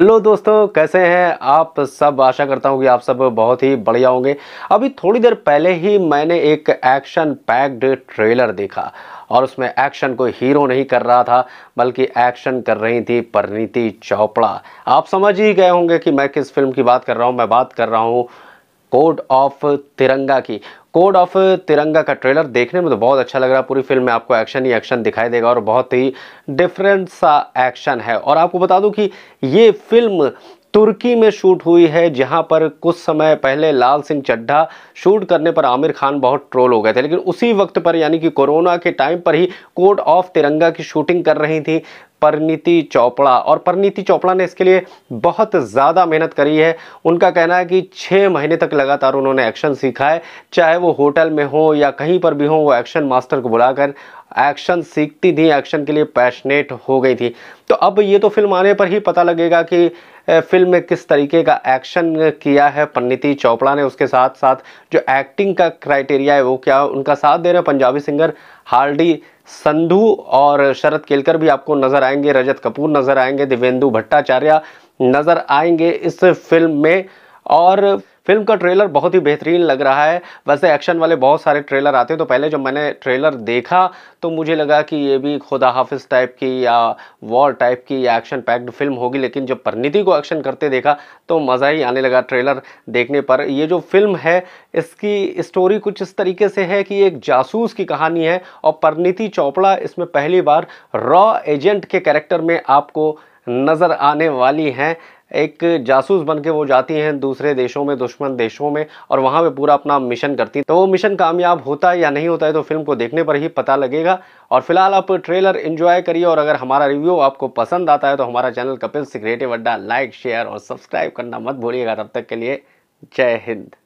hello दोस्तों कैसे हैं आप सब आशा करता हूं कि आप सब बहुत ही बढ़िया होंगे अभी थोड़ी देर पहले ही मैंने एक एक्शन पैक्ड ट्रेलर देखा और उसमें एक्शन को हीरो नहीं कर रहा था बल्कि एक्शन कर रही थी परिणीति चोपड़ा आप समझ ही गए होंगे कि मैं किस फिल्म की बात कर रहा हूं मैं बात कर रहा हूं कोड ऑफ तिरंगा की कोड ऑफ तिरंगा का ट्रेलर देखने में तो बहुत अच्छा लग रहा है पूरी फिल्म में आपको एक्शन ही एक्शन दिखाई देगा और बहुत ही डिफरेंट सा एक्शन है और आपको बता दूं कि ये फिल्म तुर्की में शूट हुई है जहां पर कुछ समय पहले लाल सिंह चड्ढा शूट करने पर आमिर खान बहुत ट्रोल हो गए थे लेकिन उसी वक्त पर यानी कि कोरोना के टाइम पर ही कोड ऑफ तिरंगा की शूटिंग कर रही थी परनीति चोपड़ा और परनीति चोपड़ा ने इसके लिए बहुत ज़्यादा मेहनत करी है उनका कहना है कि छः महीने तक लगातार उन्होंने एक्शन सीखा है चाहे वो होटल में हो या कहीं पर भी हो वो एक्शन मास्टर को बुलाकर एक्शन सीखती थी एक्शन के लिए पैशनेट हो गई थी तो अब ये तो फिल्म आने पर ही पता लगेगा कि फिल्म में किस तरीके का एक्शन किया है परिणति चोपड़ा ने उसके साथ साथ जो एक्टिंग का क्राइटेरिया है वो क्या उनका साथ दे रहे हैं पंजाबी सिंगर हार्डी संधू और शरद केलकर भी आपको नज़र आएंगे रजत कपूर नज़र आएंगे देवेंदु भट्टाचार्य नज़र आएंगे इस फिल्म में और फिल्म का ट्रेलर बहुत ही बेहतरीन लग रहा है वैसे एक्शन वाले बहुत सारे ट्रेलर आते हैं तो पहले जब मैंने ट्रेलर देखा तो मुझे लगा कि ये भी खुदा हाफिज टाइप की या वॉर टाइप की या एक्शन पैक्ड फिल्म होगी लेकिन जब परिणति को एक्शन करते देखा तो मज़ा ही आने लगा ट्रेलर देखने पर ये जो फिल्म है इसकी स्टोरी कुछ इस तरीके से है कि एक जासूस की कहानी है और परिणति चोपड़ा इसमें पहली बार रॉ एजेंट के कैरेक्टर में आपको नज़र आने वाली हैं एक जासूस बन के वो जाती हैं दूसरे देशों में दुश्मन देशों में और वहाँ पे पूरा अपना मिशन करती हैं तो वो मिशन कामयाब होता है या नहीं होता है तो फिल्म को देखने पर ही पता लगेगा और फिलहाल आप ट्रेलर इन्जॉय करिए और अगर हमारा रिव्यू आपको पसंद आता है तो हमारा चैनल कपिल सिक्रेटिव अड्डा लाइक शेयर और सब्सक्राइब करना मत भूलिएगा तब तक के लिए जय हिंद